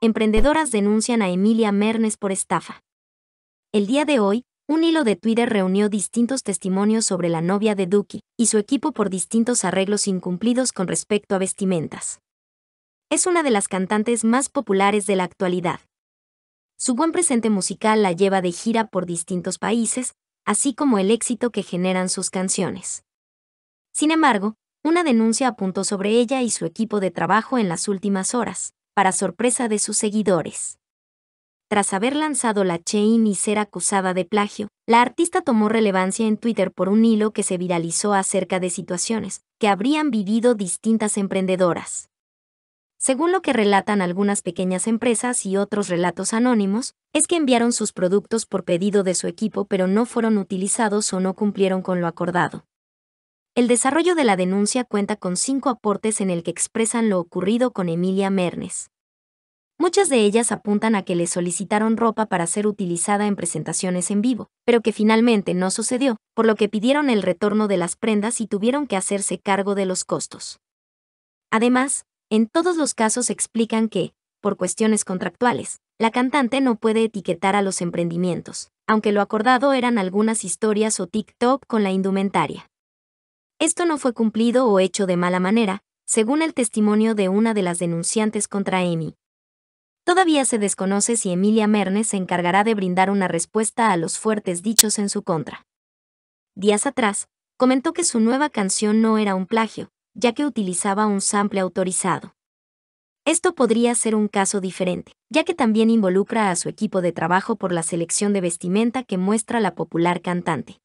Emprendedoras denuncian a Emilia Mernes por estafa. El día de hoy, un hilo de Twitter reunió distintos testimonios sobre la novia de Duki y su equipo por distintos arreglos incumplidos con respecto a vestimentas. Es una de las cantantes más populares de la actualidad. Su buen presente musical la lleva de gira por distintos países, así como el éxito que generan sus canciones. Sin embargo, una denuncia apuntó sobre ella y su equipo de trabajo en las últimas horas, para sorpresa de sus seguidores. Tras haber lanzado la chain y ser acusada de plagio, la artista tomó relevancia en Twitter por un hilo que se viralizó acerca de situaciones que habrían vivido distintas emprendedoras. Según lo que relatan algunas pequeñas empresas y otros relatos anónimos, es que enviaron sus productos por pedido de su equipo pero no fueron utilizados o no cumplieron con lo acordado. El desarrollo de la denuncia cuenta con cinco aportes en el que expresan lo ocurrido con Emilia Mernes. Muchas de ellas apuntan a que le solicitaron ropa para ser utilizada en presentaciones en vivo, pero que finalmente no sucedió, por lo que pidieron el retorno de las prendas y tuvieron que hacerse cargo de los costos. Además, en todos los casos explican que, por cuestiones contractuales, la cantante no puede etiquetar a los emprendimientos, aunque lo acordado eran algunas historias o TikTok con la indumentaria. Esto no fue cumplido o hecho de mala manera, según el testimonio de una de las denunciantes contra Amy, Todavía se desconoce si Emilia Mernes se encargará de brindar una respuesta a los fuertes dichos en su contra. Días atrás, comentó que su nueva canción no era un plagio, ya que utilizaba un sample autorizado. Esto podría ser un caso diferente, ya que también involucra a su equipo de trabajo por la selección de vestimenta que muestra la popular cantante.